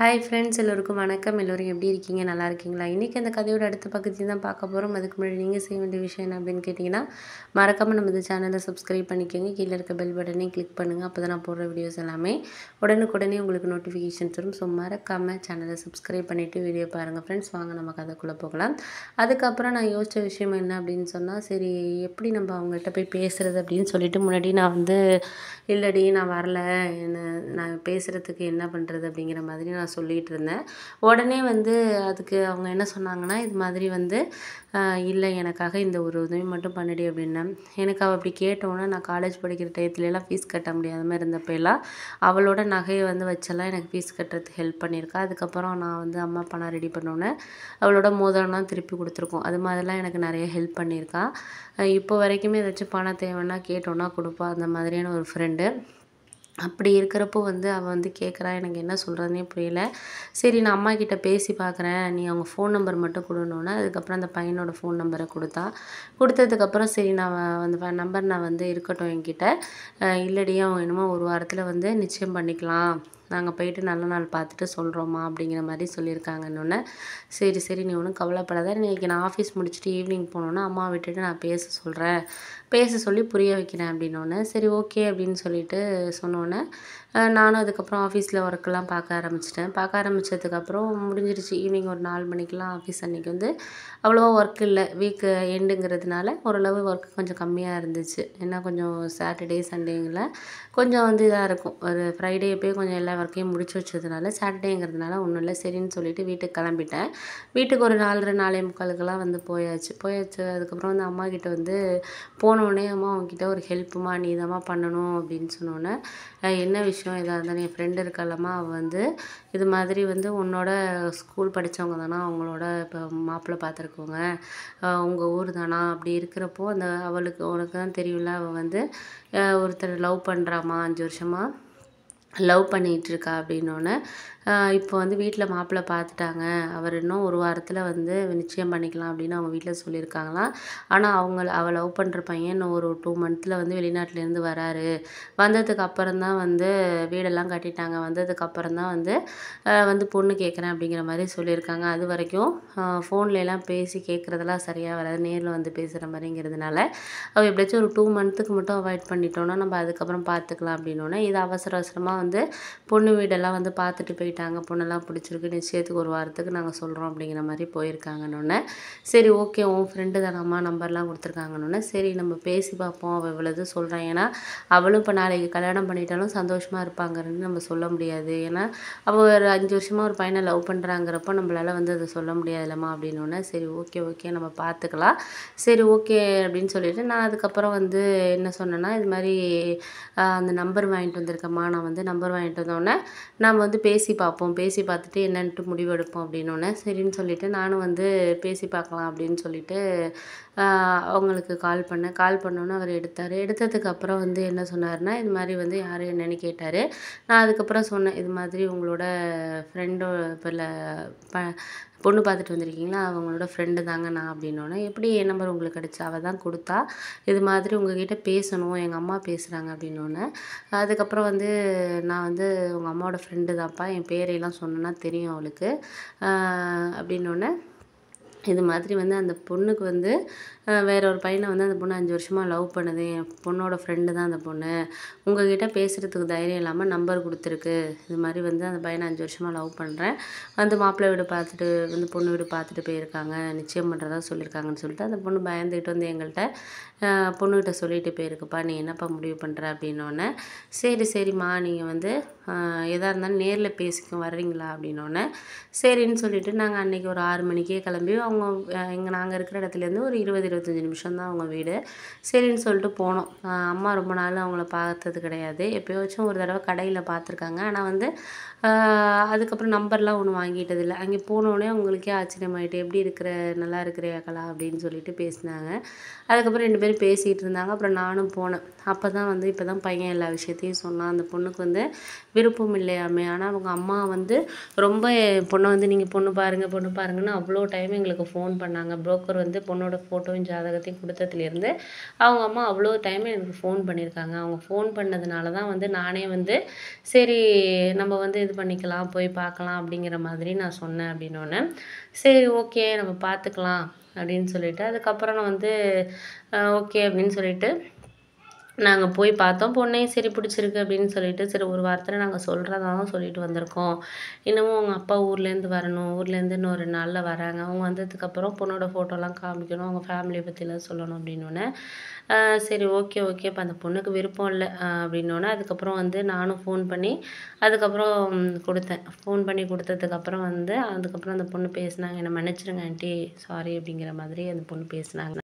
hi friends எல்லோருக்கும் வணக்கம் எல்லோரும் எப்படி இருக்கீங்க நல்லா இருக்கீங்களா இன்றைக்கி அந்த கதையோட அடுத்த பக்கத்தை தான் பார்க்க போகிறோம் அதுக்கு முன்னாடி நீங்கள் செய்ய வேண்டிய விஷயம் என்ன அப்படின்னு கேட்டிங்கன்னா மறக்காமல் நம்ம இந்த சேனலை சப்ஸ்கிரைப் பண்ணிக்கோங்க கீழே இருக்க பெல் பட்டனே கிளிக் பண்ணுங்கள் அப்போ தான் நான் போடுற வீடியோஸ் எல்லாமே உடனுக்குடனே உங்களுக்கு நோட்டிஃபிகேஷன் வரும் ஸோ மறக்காமல் சேனலை சப்ஸ்கிரைப் பண்ணிவிட்டு வீடியோ பாருங்கள் ஃப்ரெண்ட்ஸ் வாங்க நம்ம கதைக்குள்ளே போகலாம் அதுக்கப்புறம் நான் யோசித்த விஷயம் என்ன அப்படின்னு சொன்னால் சரி எப்படி நம்ம அவங்கள்ட்ட போய் பேசுகிறது அப்படின்னு சொல்லிட்டு முன்னாடி நான் வந்து இல்லடி நான் வரல என்ன நான் பேசுகிறதுக்கு என்ன பண்ணுறது அப்படிங்கிற மாதிரி நான் நான் சொல்லிகிட்டு இருந்தேன் உடனே வந்து அதுக்கு அவங்க என்ன சொன்னாங்கன்னா இது மாதிரி வந்து இல்லை எனக்காக இந்த ஒரு உதவி மட்டும் பண்ணடி அப்படின்னா எனக்கு அவள் அப்படி கேட்டோன்னே நான் காலேஜ் படிக்கிற டயத்துலலாம் ஃபீஸ் கட்ட முடியாத மாதிரி இருந்தப்போலாம் அவளோட நகையை வந்து வச்செல்லாம் எனக்கு ஃபீஸ் கட்டுறதுக்கு ஹெல்ப் பண்ணியிருக்கா அதுக்கப்புறம் நான் வந்து அம்மா பணம் ரெடி பண்ணோன்னே அவளோட மோதிரம்லாம் திருப்பி கொடுத்துருக்கோம் அது மாதிரிலாம் எனக்கு நிறைய ஹெல்ப் பண்ணியிருக்கா இப்போ வரைக்குமே ஏதாச்சும் பணம் தேவைன்னா கேட்டோன்னா கொடுப்பா அந்த மாதிரியான ஒரு ஃப்ரெண்டு அப்படி இருக்கிறப்போ வந்து அவள் வந்து கேட்குறா எனக்கு என்ன சொல்கிறதுனே புரியல சரி நான் அம்மா கிட்டே பேசி பார்க்குறேன் நீ அவங்க ஃபோன் நம்பர் மட்டும் கொடுணுன்னா அதுக்கப்புறம் அந்த பையனோட ஃபோன் நம்பரை கொடுத்தா கொடுத்ததுக்கப்புறம் சரி நான் அந்த நம்பர் நான் வந்து இருக்கட்டும் என்கிட்ட இல்லடியும் அவன் என்னமோ ஒரு வாரத்தில் வந்து நிச்சயம் பண்ணிக்கலாம் நாங்கள் போயிட்டு நல்ல நாள் பார்த்துட்டு சொல்கிறோம்மா அப்படிங்கிற மாதிரி சொல்லியிருக்காங்கன்னொன்னே சரி சரி நீ ஒன்றும் கவலைப்படாத இன்றைக்கி நான் ஆஃபீஸ் முடிச்சுட்டு ஈவினிங் போனோன்னா அம்மா விட்டுட்டு நான் பேச சொல்கிறேன் பேச சொல்லி புரிய வைக்கிறேன் அப்படின்னோடனே சரி ஓகே அப்படின்னு சொல்லிட்டு சொன்னோன்னே நானும் அதுக்கப்புறம் ஆஃபீஸில் ஒர்க்கெலாம் பார்க்க ஆரம்பிச்சிட்டேன் பார்க்க ஆரம்பித்ததுக்கப்புறம் முடிஞ்சிருச்சு ஈவினிங் ஒரு நாலு மணிக்கெலாம் ஆஃபீஸ் அன்றைக்கி வந்து அவ்வளோவா ஒர்க் இல்லை வீக் எண்டுங்கிறதுனால ஓரளவு ஒர்க் கொஞ்சம் கம்மியாக இருந்துச்சு ஏன்னா கொஞ்சம் சாட்டர்டே சண்டேங்களில் கொஞ்சம் வந்து இதாக இருக்கும் ஒரு ஃப்ரைடே போய் கொஞ்சம் எல்லா ஒர்க்கையும் முடிச்சு வச்சதுனால சாட்டர்டேங்கிறதுனால ஒன்றும் இல்லை சரின்னு சொல்லிட்டு வீட்டுக்கு கிளம்பிட்டேன் வீட்டுக்கு ஒரு நாலரை நாலே முக்காலுக்கெல்லாம் வந்து போயாச்சு போயாச்சு அதுக்கப்புறம் வந்து அம்மா கிட்ட வந்து போனோடனே அம்மா அவங்ககிட்ட ஒரு ஹெல்ப்புமா நீ தாம்மா பண்ணணும் அப்படின்னு சொன்னோன்னே என்ன விஷயம் எதாக இருந்தாலும் என் ஃப்ரெண்டு இருக்காலம்மா அவள் வந்து இது மாதிரி வந்து உன்னோட ஸ்கூல் படித்தவங்க தானா அவங்களோட இப்போ மாப்பிள்ளை பார்த்துருக்கோங்க உங்கள் ஊர் தானா அப்படி இருக்கிறப்போ அந்த அவளுக்கு உனக்கு தான் தெரியும்ல அவள் வந்து ஒருத்தர் லவ் பண்ணுறாமா அஞ்சு வருஷமாக லவ் பண்ணிகிட்ருக்கா அப்படின்னோடனே இப்போ வந்து வீட்டில் மாப்பிள்ளை பார்த்துட்டாங்க அவர் இன்னும் ஒரு வாரத்தில் வந்து நிச்சயம் பண்ணிக்கலாம் அப்படின்னு அவங்க வீட்டில் சொல்லியிருக்காங்களாம் ஆனால் அவங்க அவள் லவ் பண்ணுற பையன் இன்னும் ஒரு டூ மந்த்தில் வந்து வெளிநாட்டிலேருந்து வராரு வந்ததுக்கு அப்புறம் தான் வந்து வீடெல்லாம் கட்டிட்டாங்க வந்ததுக்கு அப்புறம் தான் வந்து வந்து பொண்ணு கேட்குறேன் அப்படிங்கிற மாதிரி சொல்லியிருக்காங்க அது வரைக்கும் ஃபோன்லலாம் பேசி கேட்குறதெல்லாம் சரியாக வராது நேரில் வந்து பேசுகிற மாதிரிங்கிறதுனால அவள் எப்படியாச்சும் ஒரு டூ மந்த்துக்கு மட்டும் அவாய்ட் பண்ணிட்டோன்னா நம்ம அதுக்கப்புறம் பார்த்துக்கலாம் அப்படின்னோன்னே இது அவசர அவசரமாக வந்து பொண்ணு வீடெல்லாம் வந்து பார்த்துட்டு போயிட்டு கேட்டாங்க பொண்ணெல்லாம் பிடிச்சிருக்கு நிச்சயத்துக்கு ஒரு வாரத்துக்கு நாங்கள் சொல்கிறோம் அப்படிங்கிற மாதிரி போயிருக்காங்கன்னொன்னே சரி ஓகே உன் ஃப்ரெண்டு தானம்மா நம்பர்லாம் கொடுத்துருக்காங்கன்னொன்னே சரி நம்ம பேசி பார்ப்போம் அவள் இவ்வளவு சொல்கிறேன் ஏன்னா அவளும் இப்போ நாளைக்கு கல்யாணம் பண்ணிட்டாலும் சந்தோஷமாக இருப்பாங்கன்னு நம்ம சொல்ல முடியாது ஏன்னா அவள் ஒரு அஞ்சு வருஷமாக ஒரு பையனை லவ் பண்ணுறாங்கிறப்போ நம்மளால் வந்து அதை சொல்ல முடியாதுல்லம்மா அப்படின்னோடனே சரி ஓகே ஓகே நம்ம பார்த்துக்கலாம் சரி ஓகே அப்படின்னு சொல்லிட்டு நான் அதுக்கப்புறம் வந்து என்ன சொன்னேன்னா இது மாதிரி அந்த நம்பர் வாங்கிட்டு வந்திருக்கேம்மா நான் வந்து நம்பர் வாங்கிட்டு வந்தோடனே நம்ம வந்து பேசி பார்ப்போம் பார்ப்போம் பேசி பார்த்துட்டு என்னன்ட்டு முடிவெடுப்போம் எடுப்போம் அப்படின்னோடனே சரின்னு சொல்லிவிட்டு நானும் வந்து பேசி பார்க்கலாம் அப்படின்னு சொல்லிட்டு அவங்களுக்கு கால் பண்ணேன் கால் பண்ணோன்னே அவர் எடுத்தார் எடுத்ததுக்கப்புறம் வந்து என்ன சொன்னார்னா இது மாதிரி வந்து யார் என்னென்னு கேட்டார் நான் அதுக்கப்புறம் சொன்னேன் இது மாதிரி உங்களோட ஃப்ரெண்டோ இப்போ ப பொண்ணு பார்த்துட்டு வந்திருக்கீங்களா அவங்களோட ஃப்ரெண்டு தாங்க நான் அப்படின்னோடனே எப்படி என் நம்பர் உங்களுக்கு கிடச்சி அவள் தான் கொடுத்தா இது மாதிரி உங்ககிட்ட பேசணும் எங்கள் அம்மா பேசுகிறாங்க அப்படின்னோடனே அதுக்கப்புறம் வந்து நான் வந்து உங்கள் அம்மாவோட ஃப்ரெண்டு தான்ப்பா என் பேரையெல்லாம் சொன்னேன்னா தெரியும் அவளுக்கு அப்படின்னோடனே இது மாதிரி வந்து அந்த பொண்ணுக்கு வந்து வேற ஒரு பையனை வந்து அந்த பொண்ணு அஞ்சு வருஷமாக லவ் பண்ணுது என் பொண்ணோட ஃப்ரெண்டு தான் அந்த பொண்ணு உங்ககிட்ட பேசுகிறதுக்கு தைரியம் இல்லாமல் நம்பர் கொடுத்துருக்கு இது மாதிரி வந்து அந்த பையனை அஞ்சு வருஷமாக லவ் பண்ணுறேன் வந்து மாப்பிள்ளை வீடு பார்த்துட்டு வந்து பொண்ணு வீடு பார்த்துட்டு போயிருக்காங்க நிச்சயம் பண்ணுறதா சொல்லியிருக்காங்கன்னு சொல்லிட்டு அந்த பொண்ணு பயந்துக்கிட்டு வந்து எங்கள்கிட்ட பொண்ணுகிட்ட சொல்லிட்டு போயிருக்குப்பா நீ என்னப்பா முடிவு பண்ணுற அப்படின்னோடனே சரி சரிம்மா நீங்கள் வந்து எதாக இருந்தாலும் நேரில் பேசிக்க வர்றீங்களா அப்படின்னோடனே சரின்னு சொல்லிவிட்டு நாங்கள் அன்றைக்கி ஒரு ஆறு மணிக்கே கிளம்பி அவங்க எங்கள் நாங்கள் இருக்கிற இடத்துலேருந்து ஒரு இருபது இருபத்தஞ்சி நிமிஷம் தான் அவங்க வீடு சரின்னு சொல்லிட்டு போனோம் அம்மா ரொம்ப நாள் அவங்கள பார்த்தது கிடையாது எப்போயாச்சும் ஒரு தடவை கடையில் பார்த்துருக்காங்க ஆனால் வந்து அதுக்கப்புறம் நம்பர்லாம் ஒன்றும் வாங்கிட்டது இல்லை அங்கே போனோடனே அவங்களுக்கே ஆச்சரியமாயிட்டு எப்படி இருக்கிற நல்லா இருக்கிறியா கலா அப்படின்னு சொல்லிட்டு பேசினாங்க அதுக்கப்புறம் ரெண்டு பேரும் பேசிகிட்டு இருந்தாங்க அப்புறம் நானும் போனேன் அப்போ தான் வந்து இப்போ தான் பையன் எல்லா விஷயத்தையும் சொன்னான் அந்த பொண்ணுக்கு வந்து விருப்பம் இல்லையாமே ஆனால் அவங்க அம்மா வந்து ரொம்ப பொண்ணை வந்து நீங்கள் பொண்ணு பாருங்கள் பொண்ணு பாருங்கன்னு அவ்வளோ டைம் எங்களுக்கு ஃபோன் பண்ணாங்க புரோக்கர் வந்து பொண்ணோட ஃபோட்டோவும் ஜாதகத்தையும் கொடுத்ததுலேருந்து அவங்க அம்மா அவ்வளோ டைம் எனக்கு ஃபோன் பண்ணியிருக்காங்க அவங்க ஃபோன் பண்ணதுனால தான் வந்து நானே வந்து சரி நம்ம வந்து இது பண்ணிக்கலாம் போய் பார்க்கலாம் அப்படிங்கிற மாதிரி நான் சொன்னேன் அப்படின்னோடனே சரி ஓகே நம்ம பார்த்துக்கலாம் அப்படின்னு சொல்லிவிட்டு அதுக்கப்புறம் நான் வந்து ஓகே அப்படின்னு சொல்லிவிட்டு நாங்கள் போய் பார்த்தோம் பொண்ணையும் சரி பிடிச்சிருக்கு அப்படின்னு சொல்லிட்டு சரி ஒரு வாரத்தில் நாங்கள் சொல்கிறதாகவும் சொல்லிட்டு வந்திருக்கோம் இன்னமும் அவங்க அப்பா ஊர்லேருந்து வரணும் ஊர்லேருந்து இன்னொரு நாளில் வராங்க அவங்க வந்ததுக்கப்புறம் பொண்ணோட ஃபோட்டோலாம் காமிக்கணும் அவங்க ஃபேமிலியை பற்றிலாம் சொல்லணும் அப்படின்னோடனே சரி ஓகே ஓகே இப்போ அந்த பொண்ணுக்கு விருப்பம் இல்லை அப்படின்னோடனே அதுக்கப்புறம் வந்து நானும் ஃபோன் பண்ணி அதுக்கப்புறம் கொடுத்தேன் ஃபோன் பண்ணி கொடுத்ததுக்கப்புறம் வந்து அதுக்கப்புறம் அந்த பொண்ணு பேசினாங்க என்னை மன்னிச்சிருங்க ஆண்டி சாரி அப்படிங்கிற மாதிரி அந்த பொண்ணு பேசினாங்க